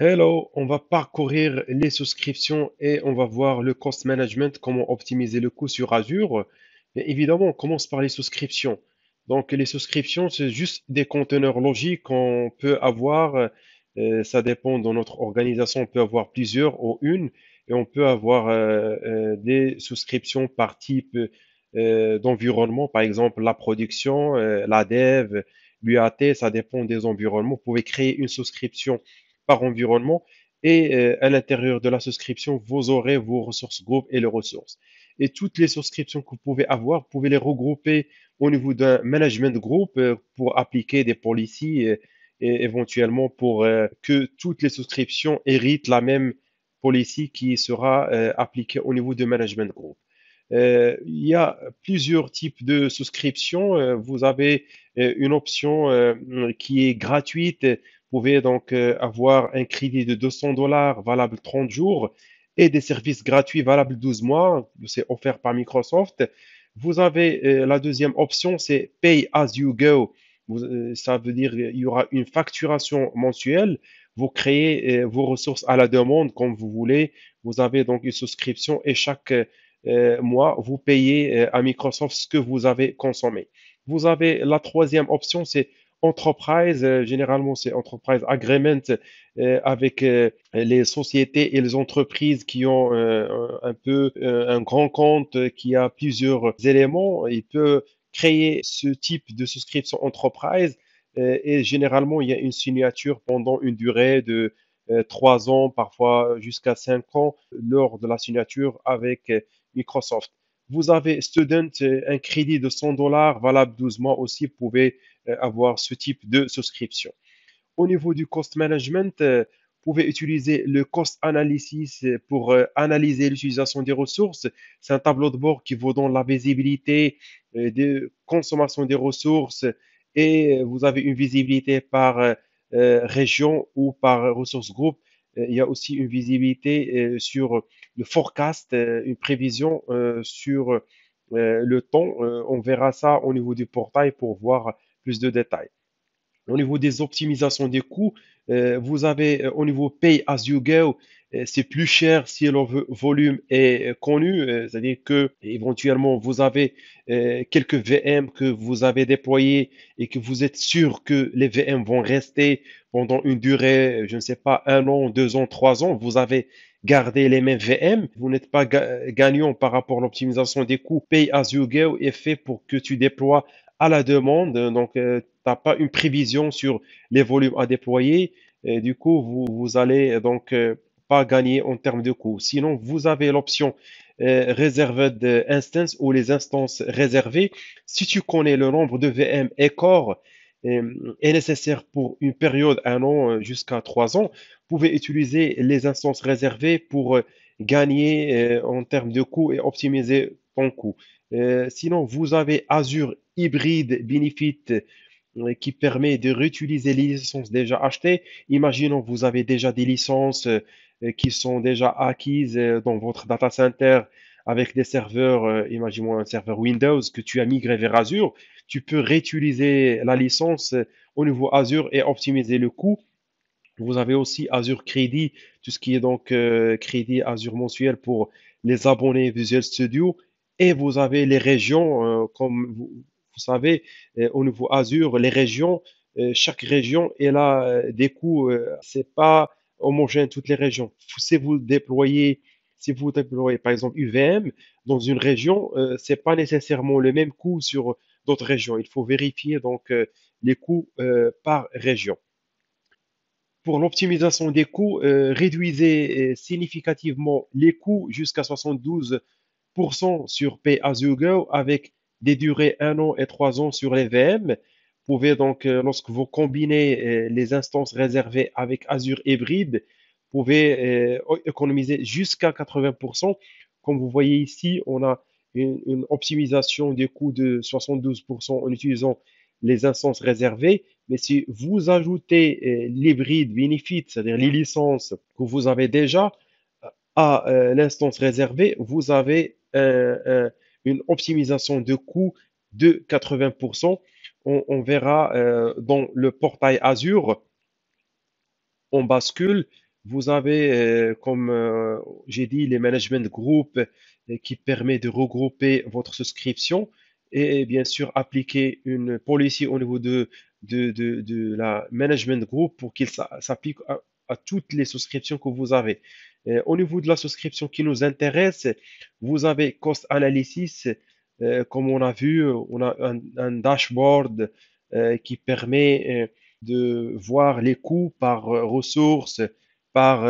Hello, on va parcourir les souscriptions et on va voir le cost management, comment optimiser le coût sur Azure. évidemment, on commence par les souscriptions. Donc les souscriptions, c'est juste des conteneurs logiques qu'on peut avoir. Euh, ça dépend de notre organisation, on peut avoir plusieurs ou une et on peut avoir euh, euh, des souscriptions par type d'environnement, par exemple la production, la dev, l'UAT, ça dépend des environnements. Vous pouvez créer une souscription environnement et euh, à l'intérieur de la souscription, vous aurez vos ressources groupes et les ressources. Et toutes les souscriptions que vous pouvez avoir, vous pouvez les regrouper au niveau d'un management group euh, pour appliquer des policies euh, et éventuellement pour que toutes les souscriptions héritent la même policy qui sera appliquée au niveau de management group. il y a plusieurs types de souscriptions. vous avez une option qui est gratuite vous pouvez donc euh, avoir un crédit de 200 dollars valable 30 jours et des services gratuits valables 12 mois. C'est offert par Microsoft. Vous avez euh, la deuxième option, c'est Pay as you go. Euh, ça veut dire il y aura une facturation mensuelle. Vous créez vos ressources à la demande comme vous voulez. Vous avez donc une souscription et chaque mois, vous payez à Microsoft ce que vous avez consommé. Vous avez la troisième option, c'est Enterprise, euh, généralement c'est Enterprise Agreement euh, avec euh, les sociétés et les entreprises qui ont un peu un grand compte qui a plusieurs éléments. Il peut créer ce type de souscription Enterprise et généralement il y a une signature pendant une durée de trois ans, parfois jusqu'à cinq ans lors de la signature avec Microsoft. Vous avez Student, euh, un crédit de 100 dollars valable 12 mois aussi, vous pouvez euh, avoir ce type de souscription. Au niveau du cost management, euh, vous pouvez utiliser le cost analysis pour analyser l'utilisation des ressources. C'est un tableau de bord qui vous donne la visibilité de consommation des ressources et vous avez une visibilité par région ou par ressources groupe euh, il y a aussi une visibilité euh, sur euh, le forecast, une prévision sur le temps. on verra ça au niveau du portail pour voir plus de détails. Au niveau des optimisations des coûts, euh, vous avez euh, au niveau pay as you go, euh, c'est plus cher si le volume est connu, c'est-à-dire que éventuellement vous avez quelques VM que vous avez déployés et que vous êtes sûr que les VM vont rester pendant une durée, je ne sais pas, un an, deux ans, trois ans, vous avez gardé les mêmes VM, vous n'êtes pas gagnant par rapport à l'optimisation des coûts. Pay as you go est fait pour que tu déploies la demande. Donc, euh, tu n'as pas une prévision sur les volumes à déployer. du coup, vous, vous allez euh, donc euh, pas gagner en termes de coût. Sinon, vous avez l'option réserve Reserved Instance ou les instances réservées. Si tu connais le nombre de VM et corps est nécessaire pour une période un an jusqu'à trois ans, vous pouvez utiliser les instances réservées pour gagner en termes de coûts et optimiser ton coût. sinon, vous avez Azure hybride Benefit euh, qui permet de réutiliser les licences déjà achetées. Imaginons que vous avez déjà des licences euh, qui sont déjà acquises euh, dans votre data center avec des serveurs, imaginons un serveur Windows que tu as migré vers Azure, tu peux réutiliser la licence au niveau Azure et optimiser le coût. Vous avez aussi Azure Crédit, tout ce qui est donc crédit Azure mensuel pour les abonnés Visual Studio. Et vous avez les régions, comme vous, vous savez, euh, au niveau Azure, les régions, euh, chaque région, elle a euh, des coûts. n'est pas homogène toutes les régions. Si vous déployez, si vous déployez par exemple UVM dans une région, ce n'est pas nécessairement le même coût sur d'autres régions. Il faut vérifier donc les coûts par région. Pour l'optimisation des coûts, réduisez significativement les coûts jusqu'à 72% sur P Azure Go avec des durées un an et trois ans sur les VM. Vous pouvez donc, euh, lorsque vous combinez euh, les instances réservées avec Azure Hybride, vous pouvez euh, économiser jusqu'à 80%. Comme vous voyez ici, on a une, optimisation des coûts de 72% en utilisant les instances réservées. Mais si vous ajoutez l'hybride benefit, c'est-à-dire les licences que vous avez déjà à l'instance réservée, vous avez une optimisation de coût de 80%. On, verra euh, dans le portail Azure, on bascule. Vous avez, euh, comme euh, j'ai dit, les management group qui permet de regrouper votre souscription et bien sûr appliquer une policy au niveau de, de, de, de la management group pour qu'il s'applique toutes les souscriptions que vous avez. Euh, au niveau de la souscription qui nous intéresse, vous avez Cost Analysis. Euh, comme on a vu, on a un, dashboard euh, qui permet de voir les coûts par ressources, par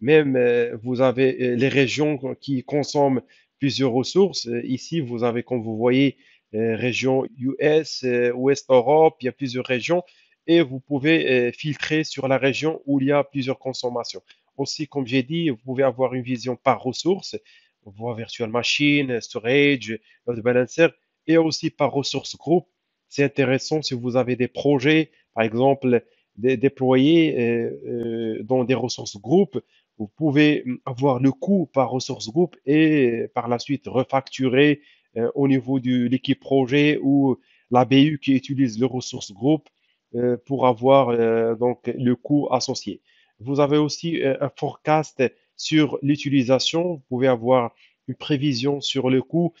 même vous avez les régions qui consomment plusieurs ressources. Ici, vous avez, comme vous voyez, région US, Ouest Europe, il y a plusieurs régions et vous pouvez euh, filtrer sur la région où il y a plusieurs consommations. Aussi, comme j'ai dit, vous pouvez avoir une vision par ressources, voire virtual machine, storage, load euh, balancer, et aussi par ressources groupe. C'est intéressant si vous avez des projets, par exemple, déployés euh, dans des ressources groupes, vous pouvez hum, avoir le coût par ressources groupe et par la suite refacturer au niveau de l'équipe projet ou la BU qui utilise le ressources groupe euh, pour avoir euh, donc le coût associé. Vous avez aussi euh, un forecast sur l'utilisation. Vous pouvez avoir une prévision sur le coût,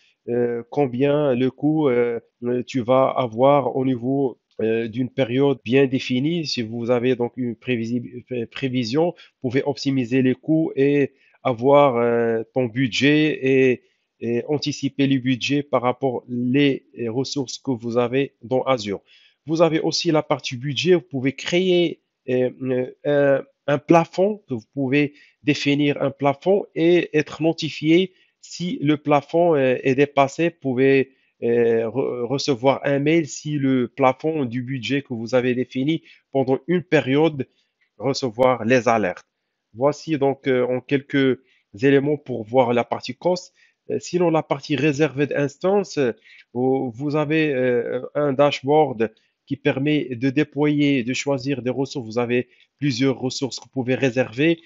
combien le coût tu vas avoir au niveau d'une période bien définie. Si vous avez donc une prévision, vous pouvez optimiser les coûts et avoir ton budget et, anticiper le budget par rapport les ressources que vous avez dans Azure. Vous avez aussi la partie budget. Vous pouvez créer euh, euh, euh, un plafond, que vous pouvez définir un plafond et être notifié si le plafond est dépassé. Vous pouvez recevoir un mail si le plafond du budget que vous avez défini pendant une période recevoir les alertes. Voici donc en quelques éléments pour voir la partie cost. Sinon, la partie réservée d'instance, vous avez un dashboard qui permet de déployer, de choisir des ressources. Vous avez plusieurs ressources que vous pouvez réserver.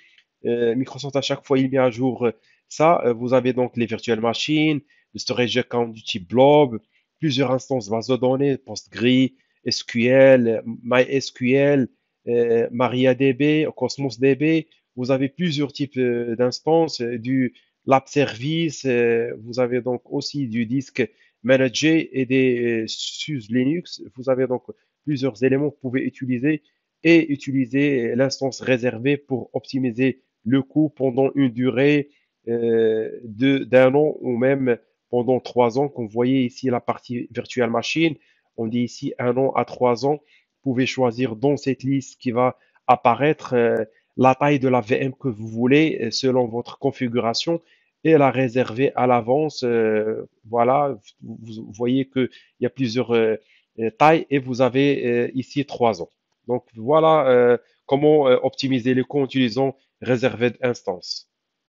Euh, Microsoft, à chaque fois, il met à jour euh, ça. Euh, vous avez donc les virtuelles machines, le storage account du type blob, plusieurs instances de base de données, PostgreSQL, SQL, MySQL, euh, MariaDB, DB Vous avez plusieurs types d'instances, du lab service, vous avez donc aussi du disque manager et des euh, SUS Linux. Vous avez donc plusieurs éléments que vous pouvez utiliser et utiliser l'instance réservée pour optimiser le coût pendant une durée euh, d'un an ou même pendant trois ans. Comme vous voyez ici la partie virtual machine, on dit ici un an à trois ans. Vous pouvez choisir dans cette liste qui va apparaître euh, la taille de la VM que vous voulez selon votre configuration et la réserver à l'avance. Euh, voilà, vous voyez qu'il y a plusieurs euh, euh, tailles et vous avez ici trois ans. Donc voilà comment optimiser les coûts utilisant réservé d'instance.